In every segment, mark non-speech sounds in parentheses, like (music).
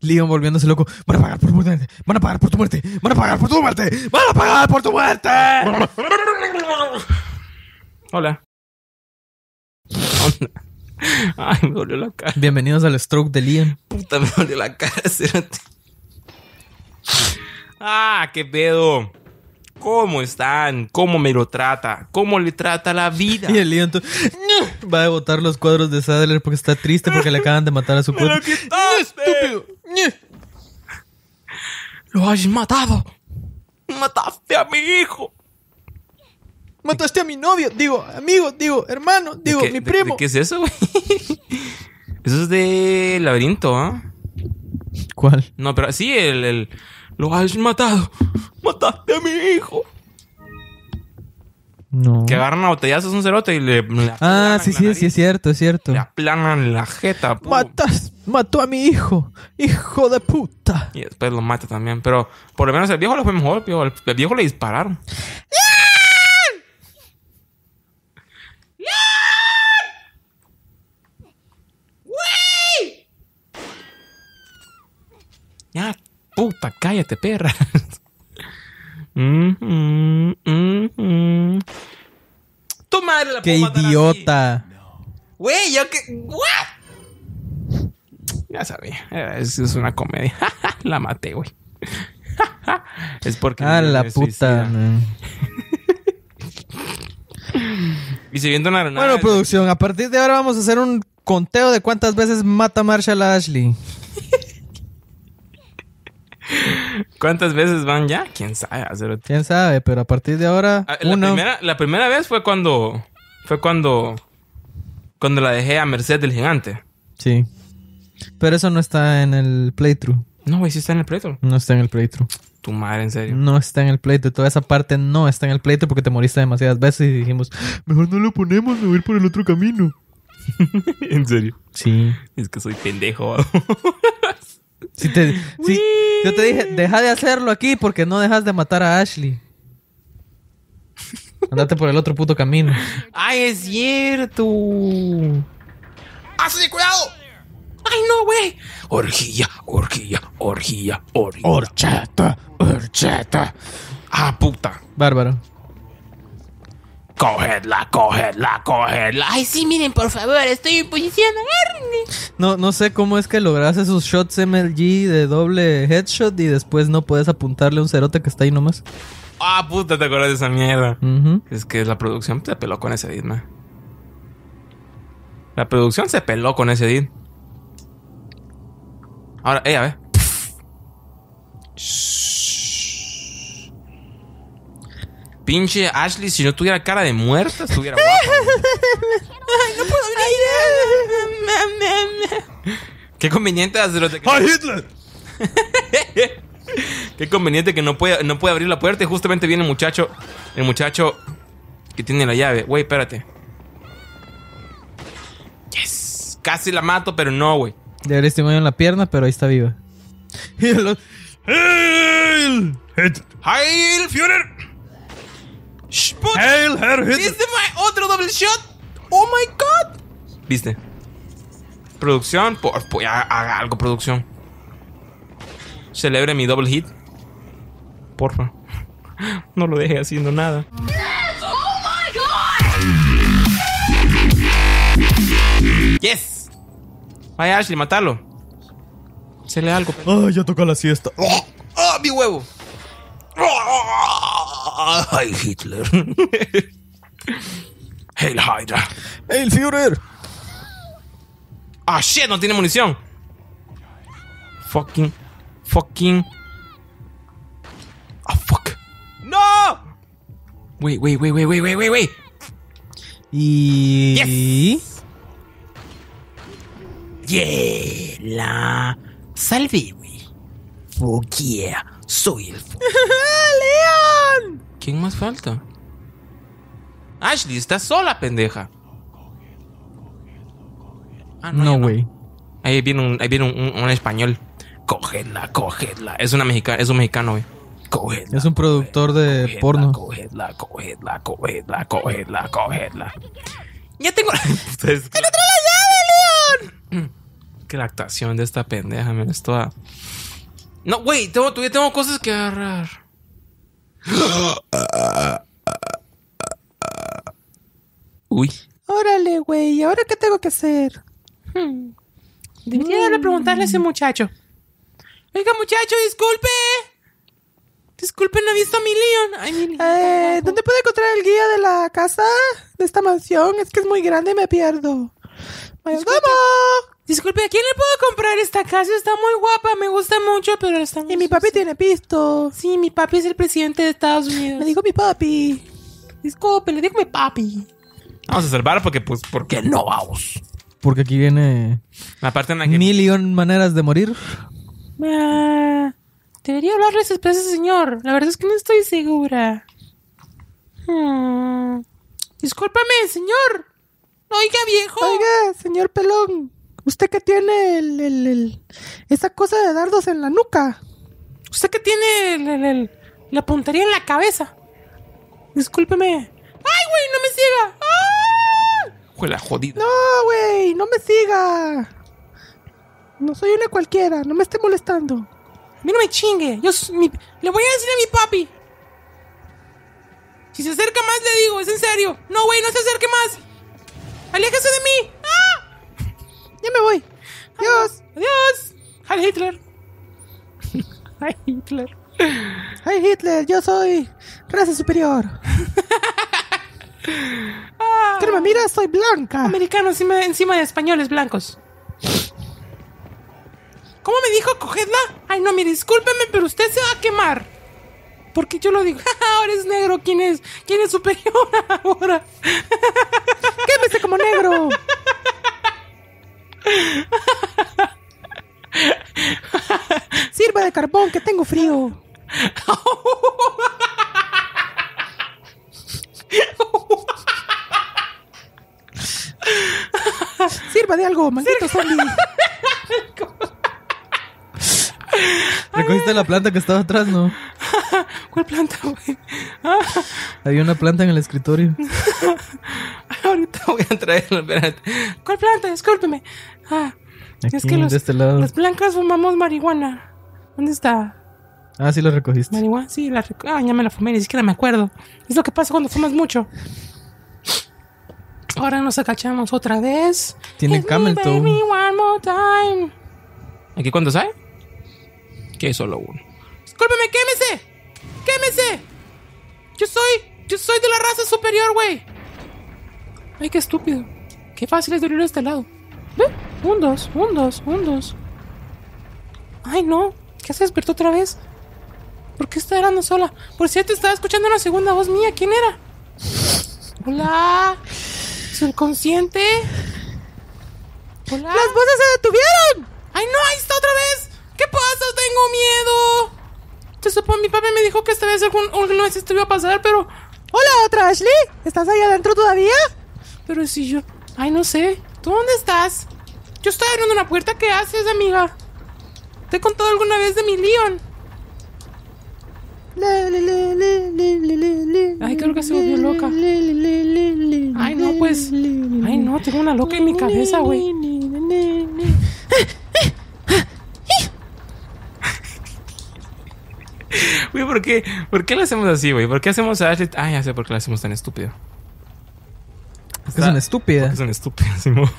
Leon volviéndose loco. Van a pagar por tu muerte. Van a pagar por tu muerte. Van a pagar por tu muerte. Van a pagar por tu muerte. (laughs) Hola. Ay, me dolió la cara. Bienvenidos al stroke de Leon Puta, me dolió la cara, (laughs) Ah, qué pedo. ¿Cómo están? ¿Cómo me lo trata? ¿Cómo le trata la vida? (laughs) Y el Leon va a botar los cuadros de Sadler porque está triste porque le acaban de matar a su cuerpo. estúpido! ¡Lo has matado! ¡Mataste a mi hijo! ¡Mataste a mi novio! Digo, amigo, digo, hermano, digo, mi primo. ¿Qué es eso, güey? (laughs) Eso es de laberinto, ¿ah? ¿Cuál? No, pero sí, el, el... Lo has matado. ¡Mataste a mi hijo! No. Que agarran a botellazos un cerote y le. ah, sí, sí, sí, es cierto, es cierto. Le aplanan la jeta. Matas, mató a mi hijo, hijo de puta. Y después lo mata también, pero por lo menos el viejo lo fue mejor, viejo. El, viejo le dispararon. Ya, puta, cállate, perra. (laughs) Qué idiota. Güey, Ya sabía. Es, una comedia. (laughs) la maté, güey. (laughs) es porque. Ah, la puta. (laughs) y una Bueno, producción, a partir de ahora vamos a hacer un conteo de cuántas veces mata Marshall a Ashley. ¿Cuántas veces van ya? ¿Quién sabe? ¿Quién sabe? Pero a partir de ahora... Ah, la, primera, vez fue cuando... Fue cuando... Cuando la dejé a merced del gigante. Sí. Pero eso no está en el playthrough. No, güey, sí está en el playthrough. No está en el playthrough. Tu madre, en serio. No está en el playthrough. Toda esa parte no está en el playthrough porque te moriste demasiadas veces y dijimos, mejor no lo ponemos, me voy ir por el otro camino. (laughs) en serio. Sí. Es que soy pendejo. (laughs) Si te, yo te dije, deja de hacerlo aquí porque no dejas de matar a Ashley. Andate por el otro puto camino. ¡Ay, es cierto! ¡Así, cuidado! ¡Ay, no, güey! Orgía, orgía, orgía, orgía. Orcheta, orcheta. Ah, puta. Bárbaro. Cogedla, cogedla, cogedla. Ay, sí, miren, por favor, estoy en posición. No, no sé cómo es que logras esos shots MLG de doble headshot y después no puedes apuntarle a un cerote que está ahí nomás. Ah, puta, te acuerdas de esa mierda. Es que la producción se peló con ese din La producción se peló con ese din Ahora, ella ve. Shh. Pinche Ashley, si no tuviera cara de muerta, estuviera guapa. no puedo abrir Qué conveniente hacerlo. ¡Ay, Hitler! (laughs) Qué conveniente que no puede, no puede abrir la puerta y justamente viene el muchacho. El muchacho que tiene la llave. Güey, espérate. Yes. Casi la mato, pero no, güey. Le este en la pierna, pero ahí está viva. (laughs) ¡Hail! ¡Hail, Führer! ¿Viste my otro double shot? Oh my god. ¿Viste? Producción, por, haga algo, producción. Celebre mi double hit. Porfa. (laughs) No lo deje haciendo nada. Yes, oh my god. Yes. Vaya Ashley, matalo. Se le algo. Ay, ya toca la siesta. ¡Ah, oh, oh, mi huevo! Oh, oh, oh. ¡Ay, Hitler! ¡Hail Hydra! ¡Hail Führer! ¡Ah, shit! No tiene munición. Fucking. Fucking. ¡Ah, fuck! ¡No! Wait, wait, wait, wait, wait, wait, wait, Y. Yes. Yeah, la salvé, wey! Fuck yeah, soy el. (laughs) ¡León! ¿Quién más falta? Ashley, estás sola, pendeja. Ah, no, güey. Ahí viene, un, ahí viene un, español. Cogedla, cogedla. Es, una mexica, es un mexicano, güey. es un productor de porno. Cogedla, cogedla, cogedla, cogedla, cogedla. Ya tengo. (laughs) ¡El otro la llave, León! Mm. Que la actuación de esta pendeja, me es toda. No, güey, tengo, tengo cosas que agarrar. Uy. Órale, güey, ¿ahora qué tengo que hacer? Hmm. Debería preguntarle a ese muchacho. Oiga, muchacho, disculpe. Disculpe, no he visto a mi Leon. Eh, ¿Dónde puedo encontrar el guía de la casa? De esta mansión. Es que es muy grande y me pierdo. Pues, ¡Vamos! Disculpe, ¿a quién le puedo comprar esta casa? Está muy guapa, me gusta mucho, pero está Y mi papi tiene pisto. Sí, mi papi es el presidente de Estados Unidos. Me dijo mi papi. Disculpe, le digo mi papi. Vamos a salvar porque, pues, ¿por qué no vamos? Porque aquí viene. Aparte, en un maneras de morir. Ah, debería hablarles después a señor. La verdad es que no estoy segura. Disculpame, hmm. Discúlpame, señor. Oiga, viejo. Oiga, señor pelón. Usted que tiene el, esa cosa de dardos en la nuca. Usted que tiene la puntería en la cabeza. Discúlpeme. ¡Ay, güey! ¡No me siga! ¡Ah! la jodida. ¡No, güey! ¡No me siga! No soy una cualquiera. No me esté molestando. A mí no me chingue. Yo le voy a decir a mi papi. Si se acerca más, le digo. Es en serio. No, güey, no se acerque más. Aléjese de mí ya me voy. Adiós. Ah, adiós. ¡Hi, Hitler. (laughs) ¡Hi, Hitler. ¡Hi, Hitler, yo soy raza superior. (laughs) Ah. mira? Soy blanca. Americano encima, de españoles blancos. ¿Cómo me dijo cogedla? Ay, no, mire, discúlpeme, pero usted se va a quemar. Porque yo lo digo, (laughs) ahora es negro, ¿quién es? ¿Quién es superior ahora? ¡Quémese como negro! (laughs) Sirva de carbón, que tengo frío. Sirva de algo, maldito zombie. ¿Recogiste (laughs) la planta que estaba atrás, no? (laughs) ¿Cuál planta, güey? Había una planta en el escritorio ahorita voy a traer. ¿Cuál planta? Discúlpeme. Ah, es que los, este blancas fumamos marihuana. ¿Dónde está? Ah, sí la recogiste. Marihuana, sí, la recogí. Ah, ya me la fumé, ni siquiera me acuerdo. Es lo que pasa cuando fumas mucho. Ahora nos acachamos otra vez. Tiene camel me, baby, one more time. ¿Aquí cuándo hay? Que solo uno. Discúlpeme, quémese. Quémese. Yo soy, yo soy de la raza superior, güey. ¡Ay, qué estúpido! ¡Qué fácil es dormir de este lado! ¡Ve! ¡Un, dos! ¡Un, dos! ¡Un, dos! ¡Ay, no! ¿Qué se despertó otra vez? ¿Por qué está hablando sola? Por cierto, estaba escuchando una segunda voz mía. ¿Quién era? ¡Hola! ¿Subconsciente? ¡Hola! ¡Las voces se detuvieron! ¡Ay, no! ¡Ahí está otra vez! ¿Qué pasa? ¡Tengo miedo! te supongo mi papá me dijo que esta vez alguna vez esto iba a pasar, pero... ¡Hola, otra Ashley! ¿Estás ahí adentro todavía? Pero si yo... Ay, no sé. ¿Tú dónde estás? Yo estoy abriendo una puerta. ¿Qué haces, amiga? ¿Te he contado alguna vez de mi Leon? Ay, creo que se volvió loca. Ay, no, pues. Ay, no, tengo una loca en mi cabeza, güey. Güey, ¿por qué? ¿Por qué lo hacemos así, güey? ¿Por qué hacemos a Ay, ya sé por qué lo hacemos tan estúpido es una estúpida. es una estúpida, (laughs) Simón.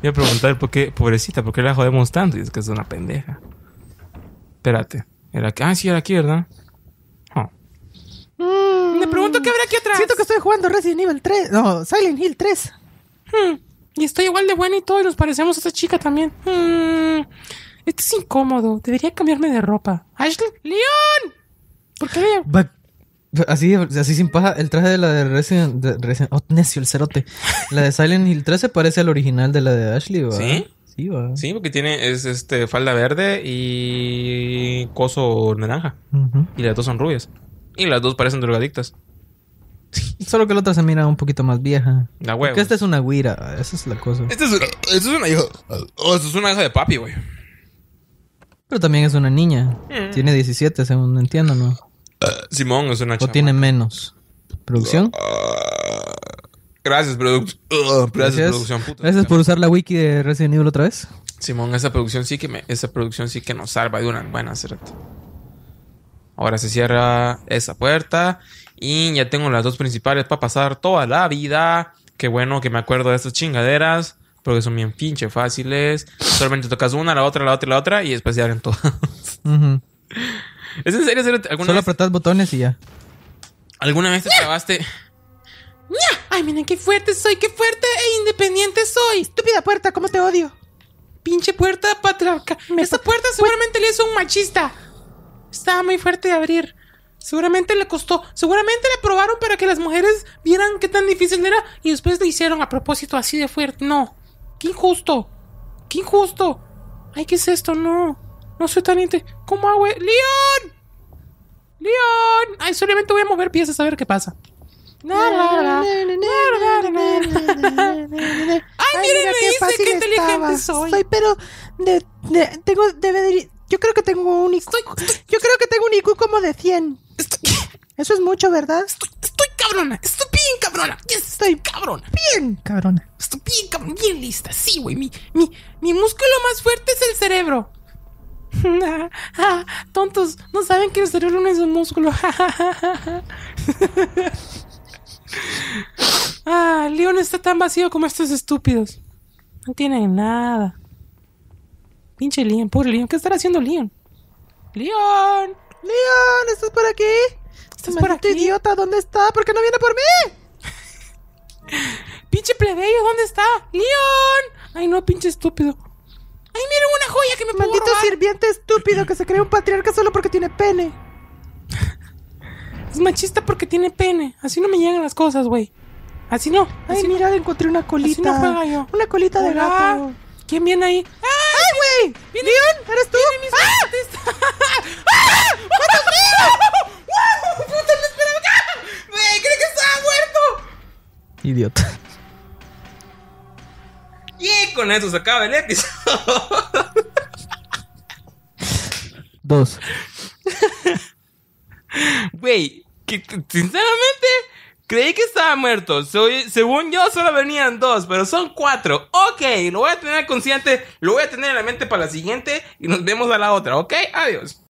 Voy a preguntar por qué, pobrecita, ¿por qué la jodemos tanto? Y es que es una pendeja. Espérate. Era Ah, sí, era aquí, ¿verdad? Me mm. pregunto qué habrá aquí atrás. Siento que estoy jugando Resident Evil 3. No, Silent Hill 3. Hmm. Y estoy igual de buena y todo, y nos parecemos a esta chica también. Hmm. Esto es incómodo. Debería cambiarme de ropa. ¡Ashley! ¡León! ¿Por qué? But Así, así sin paja, el traje de la de Resident, de oh, necio, el cerote. La de Silent Hill 13 parece al original de la de Ashley, ¿va? ¿Sí? Sí, sí Sí, porque tiene es este falda verde y coso naranja. Y las dos son rubias. Y las dos parecen drogadictas. Solo que la otra se mira un poquito más vieja. La esta es una guira, esa es la cosa. Esta es, una, hija. Oh, esta es una hija de papi, güey. Pero también es una niña. Mm. Tiene 17, según entiendo, ¿no? Simón es una O tiene menos. ¿Producción? Ah, ah, gracias, gracias, producción. gracias por usar la wiki de Resident Evil otra vez. Simón, esa producción sí que esa producción sí que nos salva de una buena cierto. Ahora se cierra esa puerta y ya tengo las dos principales para pasar toda la vida. Qué bueno que me acuerdo de estas chingaderas porque son bien pinche fáciles. Solamente tocas una, la otra, la otra, la otra y después se abren todas. ¿Es en serio? ¿Alguna Solo botones y ya. ¿Alguna vez te trabaste? ¡Ay, miren qué fuerte soy! ¡Qué fuerte e independiente soy! ¡Estúpida puerta! ¿Cómo te odio? ¡Pinche puerta patriarca! Esta puerta pues- seguramente le hizo un machista. Estaba muy fuerte de abrir. Seguramente le costó. Seguramente la probaron para que las mujeres vieran qué tan difícil era y después lo hicieron a propósito así de fuerte. No. ¡Qué injusto! ¡Qué injusto! ¡Ay, qué es esto! No. No soy tan ¿Cómo hago? ¡León! ¡León! Ay, solamente voy a mover piezas a ver qué pasa. Ay, miren, me dice qué, inteligente soy. Soy, pero de, tengo, debe de, yo creo que tengo un IQ. yo creo que tengo un IQ como de 100. Eso es mucho, ¿verdad? Estoy, cabrona, estoy cabrona. Yes, estoy cabrona. Bien cabrona. Estoy bien cabrona, bien lista. Sí, güey, mi, mi, mi músculo más fuerte es el cerebro. (laughs) tontos, no saben que el cerebro no es un músculo. (laughs) ah, León está tan vacío como estos estúpidos. No tienen nada. Pinche León, pobre León, ¿Qué estará haciendo León! León, León, ¿Estás por aquí? ¿Estás por aquí? idiota! ¿Dónde está? ¿Por qué no viene por mí? (laughs) ¡Pinche plebeyo! ¿Dónde está? León? ¡Ay no, pinche estúpido! ¡Ay, miren una joya que me puedo robar! estúpido que se cree un patriarca solo porque tiene pene. Es machista porque tiene pene. Así no me llegan las cosas, güey. Así no. Así Ay, no. mira, encontré una colita. Así Una colita de gato. ¿Quién viene ahí? ¡Ay, güey! ¿Leon? ¿Eres tú? ¡Ah! (laughs) ¡Ah! ¡Oh, ¡Wow! ¡Puta, no esperaba! ¡Ah! creí que estaba muerto! Idiota. Y con eso se acaba el episodio. Dos. que sinceramente, creí que estaba muerto. Soy, según yo, solo venían dos, pero son cuatro. Ok, lo voy a tener consciente, lo voy a tener en la mente para la siguiente y nos vemos a la otra. Ok, adiós.